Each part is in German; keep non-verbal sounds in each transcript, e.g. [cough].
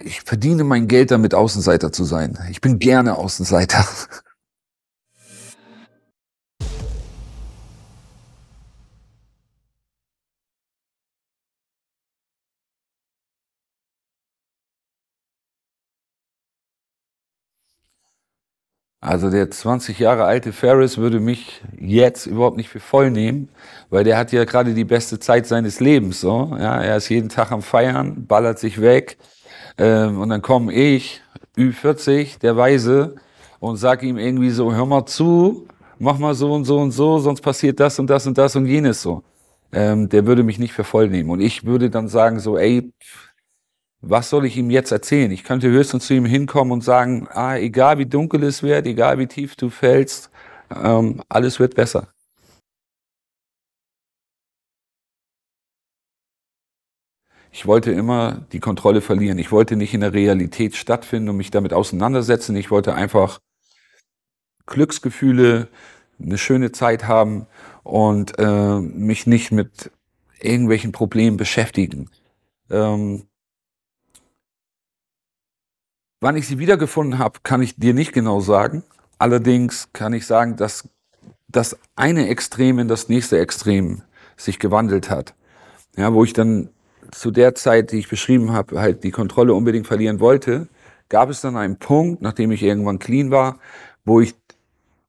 ich verdiene mein Geld damit, Außenseiter zu sein. Ich bin gerne Außenseiter. Also der 20 Jahre alte Ferris würde mich jetzt überhaupt nicht für voll nehmen, weil der hat ja gerade die beste Zeit seines Lebens. So. Ja, er ist jeden Tag am Feiern, ballert sich weg, ähm, und dann komme ich, Ü40, der Weise, und sage ihm irgendwie so, hör mal zu, mach mal so und so und so, sonst passiert das und das und das und jenes so. Ähm, der würde mich nicht für voll nehmen. Und ich würde dann sagen so, ey, was soll ich ihm jetzt erzählen? Ich könnte höchstens zu ihm hinkommen und sagen, ah, egal wie dunkel es wird, egal wie tief du fällst, ähm, alles wird besser. Ich wollte immer die Kontrolle verlieren. Ich wollte nicht in der Realität stattfinden und mich damit auseinandersetzen. Ich wollte einfach Glücksgefühle, eine schöne Zeit haben und äh, mich nicht mit irgendwelchen Problemen beschäftigen. Ähm, wann ich sie wiedergefunden habe, kann ich dir nicht genau sagen. Allerdings kann ich sagen, dass das eine Extrem in das nächste Extrem sich gewandelt hat. Ja, wo ich dann zu der Zeit, die ich beschrieben habe, halt die Kontrolle unbedingt verlieren wollte, gab es dann einen Punkt, nachdem ich irgendwann clean war, wo ich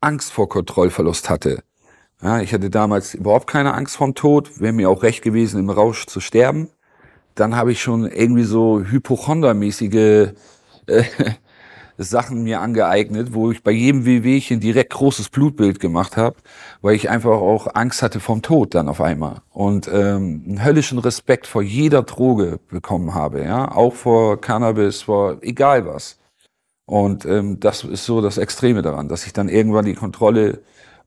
Angst vor Kontrollverlust hatte. Ja, ich hatte damals überhaupt keine Angst vom Tod, wäre mir auch recht gewesen, im Rausch zu sterben. Dann habe ich schon irgendwie so hypochondermäßige äh, Sachen mir angeeignet, wo ich bei jedem Wehwehchen direkt großes Blutbild gemacht habe, weil ich einfach auch Angst hatte vom Tod dann auf einmal und ähm, einen höllischen Respekt vor jeder Droge bekommen habe, ja, auch vor Cannabis, vor egal was. Und ähm, das ist so das Extreme daran, dass ich dann irgendwann die Kontrolle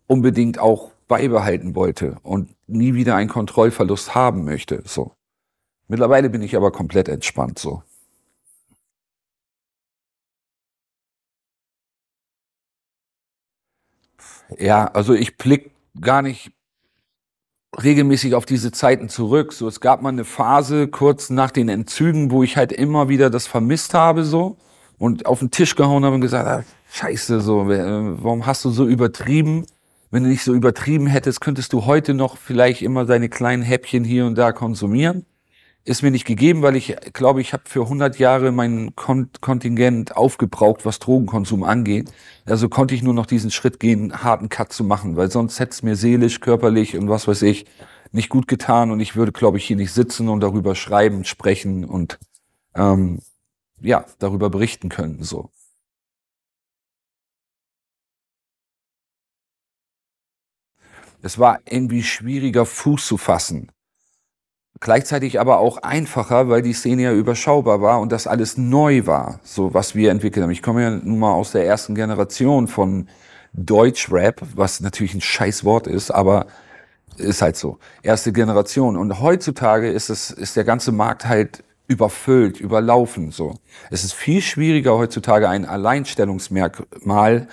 unbedingt auch beibehalten wollte und nie wieder einen Kontrollverlust haben möchte. So. Mittlerweile bin ich aber komplett entspannt so. Ja, also ich blicke gar nicht regelmäßig auf diese Zeiten zurück. So, es gab mal eine Phase kurz nach den Entzügen, wo ich halt immer wieder das vermisst habe so und auf den Tisch gehauen habe und gesagt habe, ah, Scheiße, so, äh, warum hast du so übertrieben? Wenn du nicht so übertrieben hättest, könntest du heute noch vielleicht immer deine kleinen Häppchen hier und da konsumieren ist mir nicht gegeben, weil ich glaube, ich habe für 100 Jahre mein Kontingent aufgebraucht, was Drogenkonsum angeht. Also konnte ich nur noch diesen Schritt gehen, einen harten Cut zu machen, weil sonst hätte es mir seelisch, körperlich und was weiß ich nicht gut getan und ich würde, glaube ich, hier nicht sitzen und darüber schreiben, sprechen und ähm, ja, darüber berichten können. So. Es war irgendwie schwieriger, Fuß zu fassen Gleichzeitig aber auch einfacher, weil die Szene ja überschaubar war und das alles neu war, so was wir entwickelt haben. Ich komme ja nun mal aus der ersten Generation von Deutschrap, was natürlich ein Scheißwort ist, aber ist halt so. Erste Generation. Und heutzutage ist es, ist der ganze Markt halt überfüllt, überlaufen, so. Es ist viel schwieriger heutzutage ein Alleinstellungsmerkmal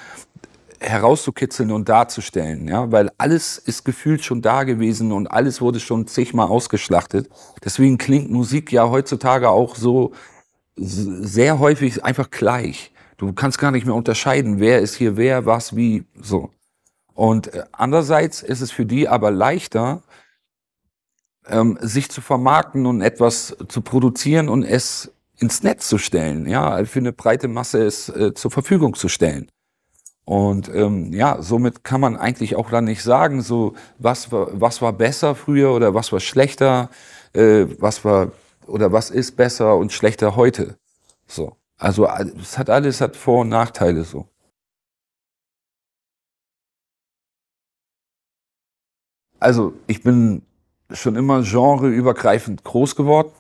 herauszukitzeln und darzustellen, ja, weil alles ist gefühlt schon da gewesen und alles wurde schon zigmal ausgeschlachtet. Deswegen klingt Musik ja heutzutage auch so sehr häufig einfach gleich. Du kannst gar nicht mehr unterscheiden, wer ist hier wer, was, wie, so. Und äh, andererseits ist es für die aber leichter, ähm, sich zu vermarkten und etwas zu produzieren und es ins Netz zu stellen, ja, für eine breite Masse es äh, zur Verfügung zu stellen. Und ähm, ja, somit kann man eigentlich auch dann nicht sagen, so was, was war besser früher oder was war schlechter, äh, was war oder was ist besser und schlechter heute. So. Also es hat alles hat Vor- und Nachteile so. Also ich bin schon immer genreübergreifend groß geworden.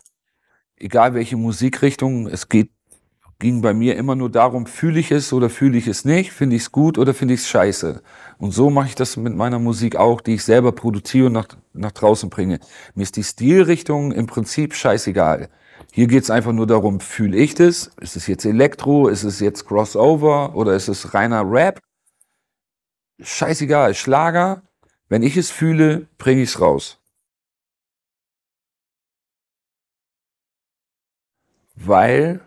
Egal welche Musikrichtung, es geht ging bei mir immer nur darum, fühle ich es oder fühle ich es nicht, finde ich es gut oder finde ich es scheiße. Und so mache ich das mit meiner Musik auch, die ich selber produziere und nach, nach draußen bringe. Mir ist die Stilrichtung im Prinzip scheißegal. Hier geht es einfach nur darum, fühle ich das? Ist es jetzt Elektro? Ist es jetzt Crossover? Oder ist es reiner Rap? Scheißegal, Schlager. Wenn ich es fühle, bringe ich es raus. Weil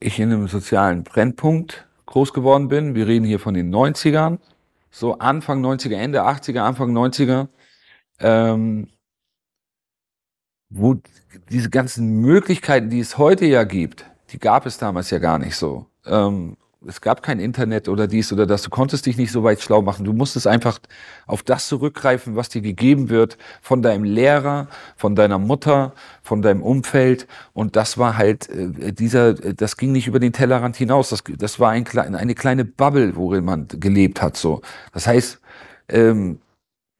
ich in einem sozialen Brennpunkt groß geworden bin. Wir reden hier von den 90ern, so Anfang 90er, Ende 80er, Anfang 90er, ähm, wo diese ganzen Möglichkeiten, die es heute ja gibt, die gab es damals ja gar nicht so. Ähm, es gab kein Internet oder dies oder das. Du konntest dich nicht so weit schlau machen. Du musstest einfach auf das zurückgreifen, was dir gegeben wird von deinem Lehrer, von deiner Mutter, von deinem Umfeld. Und das war halt äh, dieser, das ging nicht über den Tellerrand hinaus. Das, das war ein, eine kleine Bubble, worin man gelebt hat. So, das heißt ähm,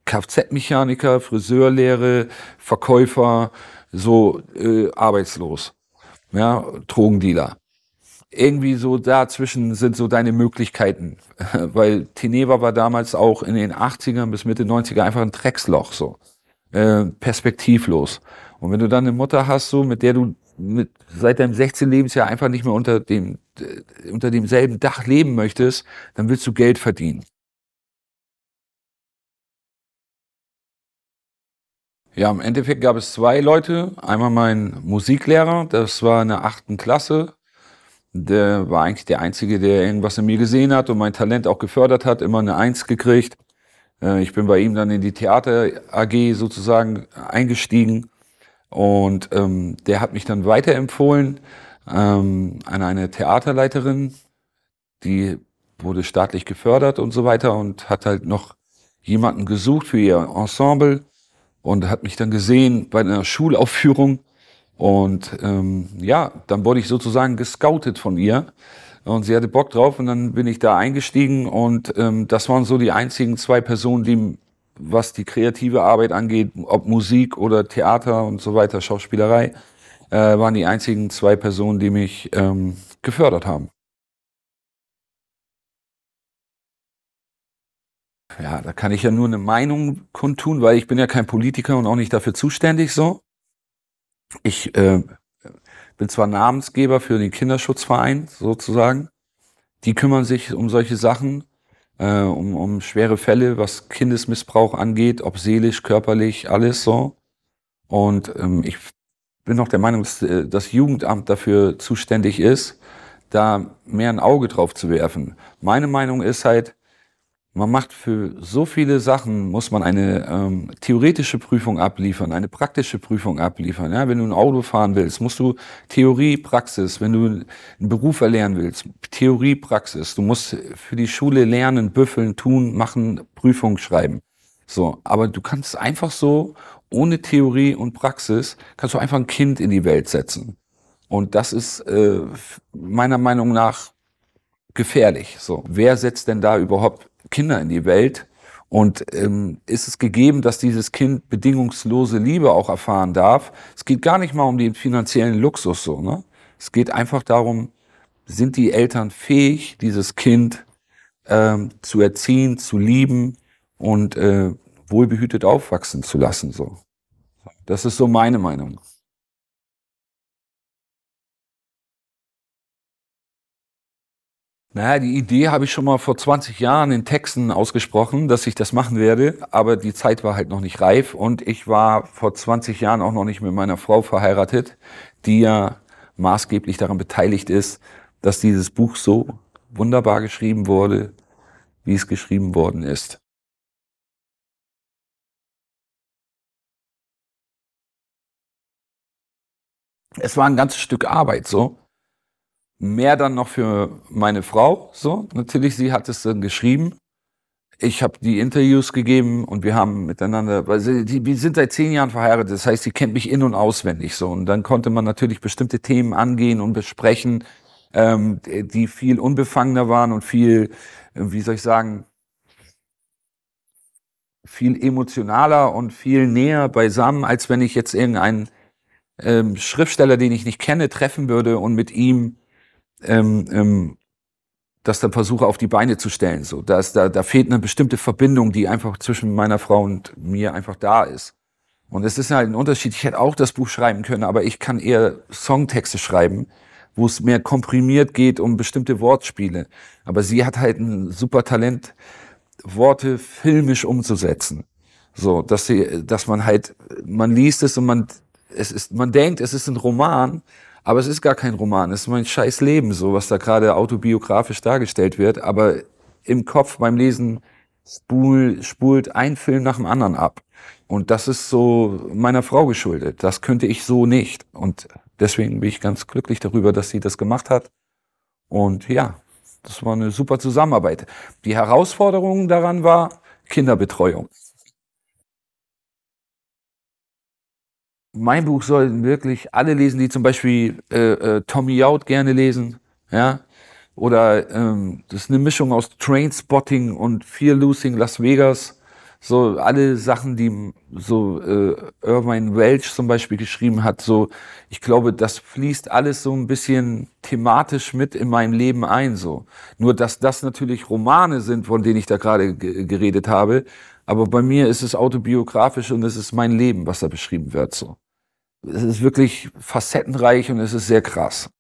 Kfz-Mechaniker, Friseurlehre, Verkäufer, so äh, arbeitslos, ja, Drogendealer irgendwie so dazwischen sind so deine Möglichkeiten. [laughs] Weil Teneva war damals auch in den 80ern bis Mitte 90er einfach ein Drecksloch, so. Äh, perspektivlos. Und wenn du dann eine Mutter hast, so, mit der du mit, seit deinem 16. Lebensjahr einfach nicht mehr unter dem, äh, unter demselben Dach leben möchtest, dann willst du Geld verdienen. Ja, im Endeffekt gab es zwei Leute. Einmal mein Musiklehrer, das war in der achten Klasse der war eigentlich der Einzige, der irgendwas in mir gesehen hat und mein Talent auch gefördert hat, immer eine Eins gekriegt. Äh, ich bin bei ihm dann in die Theater AG sozusagen eingestiegen und ähm, der hat mich dann weiterempfohlen ähm, an eine Theaterleiterin, die wurde staatlich gefördert und so weiter und hat halt noch jemanden gesucht für ihr Ensemble und hat mich dann gesehen bei einer Schulaufführung und ähm, ja, dann wurde ich sozusagen gescoutet von ihr. Und sie hatte Bock drauf und dann bin ich da eingestiegen und ähm, das waren so die einzigen zwei Personen, die, was die kreative Arbeit angeht, ob Musik oder Theater und so weiter, Schauspielerei, äh, waren die einzigen zwei Personen, die mich ähm, gefördert haben. Ja, da kann ich ja nur eine Meinung kundtun, weil ich bin ja kein Politiker und auch nicht dafür zuständig so ich äh, bin zwar Namensgeber für den Kinderschutzverein sozusagen. Die kümmern sich um solche Sachen, äh, um, um schwere Fälle, was Kindesmissbrauch angeht, ob seelisch, körperlich, alles so. Und ähm, ich bin auch der Meinung, dass äh, das Jugendamt dafür zuständig ist, da mehr ein Auge drauf zu werfen. Meine Meinung ist halt, man macht für so viele Sachen, muss man eine ähm, theoretische Prüfung abliefern, eine praktische Prüfung abliefern. Ja, wenn du ein Auto fahren willst, musst du Theorie, Praxis. Wenn du einen Beruf erlernen willst, Theorie, Praxis. Du musst für die Schule lernen, büffeln, tun, machen, Prüfung schreiben. So, aber du kannst einfach so, ohne Theorie und Praxis, kannst du einfach ein Kind in die Welt setzen. Und das ist äh, meiner Meinung nach gefährlich. So, wer setzt denn da überhaupt Kinder in die Welt. Und ähm, ist es gegeben, dass dieses Kind bedingungslose Liebe auch erfahren darf? Es geht gar nicht mal um den finanziellen Luxus so. Ne? Es geht einfach darum, sind die Eltern fähig, dieses Kind ähm, zu erziehen, zu lieben und äh, wohlbehütet aufwachsen zu lassen so. Das ist so meine Meinung. Naja, die Idee habe ich schon mal vor 20 Jahren in Texten ausgesprochen, dass ich das machen werde, aber die Zeit war halt noch nicht reif und ich war vor 20 Jahren auch noch nicht mit meiner Frau verheiratet, die ja maßgeblich daran beteiligt ist, dass dieses Buch so wunderbar geschrieben wurde, wie es geschrieben worden ist. Es war ein ganzes Stück Arbeit so Mehr dann noch für meine Frau, so. Natürlich, sie hat es dann geschrieben. Ich habe die Interviews gegeben und wir haben miteinander, weil sie, die, wir sind seit zehn Jahren verheiratet, das heißt, sie kennt mich in- und auswendig so. Und dann konnte man natürlich bestimmte Themen angehen und besprechen, ähm, die viel unbefangener waren und viel, wie soll ich sagen, viel emotionaler und viel näher beisammen, als wenn ich jetzt irgendeinen ähm, Schriftsteller, den ich nicht kenne, treffen würde und mit ihm ähm, ähm, das dann versuche auf die Beine zu stellen. So, da, ist, da, da fehlt eine bestimmte Verbindung, die einfach zwischen meiner Frau und mir einfach da ist. Und es ist halt ein Unterschied. Ich hätte auch das Buch schreiben können, aber ich kann eher Songtexte schreiben, wo es mehr komprimiert geht um bestimmte Wortspiele. Aber sie hat halt ein super Talent, Worte filmisch umzusetzen. So, dass sie, dass man halt, man liest es und man, es ist, man denkt, es ist ein Roman, aber es ist gar kein Roman, es ist mein scheiß Leben, so was da gerade autobiografisch dargestellt wird. Aber im Kopf beim Lesen spul, spult ein Film nach dem anderen ab. Und das ist so meiner Frau geschuldet. Das könnte ich so nicht. Und deswegen bin ich ganz glücklich darüber, dass sie das gemacht hat. Und ja, das war eine super Zusammenarbeit. Die Herausforderung daran war Kinderbetreuung. mein Buch sollten wirklich alle lesen, die zum Beispiel äh, äh, Tommy Yaut gerne lesen, ja. Oder ähm, das ist eine Mischung aus Trainspotting und Fear Losing Las Vegas so alle Sachen, die so äh, Irvine Welch zum Beispiel geschrieben hat, so ich glaube, das fließt alles so ein bisschen thematisch mit in mein Leben ein, so. Nur dass das natürlich Romane sind, von denen ich da gerade geredet habe, aber bei mir ist es autobiografisch und es ist mein Leben, was da beschrieben wird, so. Es ist wirklich facettenreich und es ist sehr krass.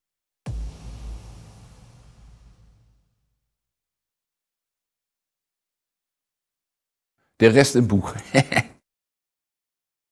der Rest im Buch. [laughs]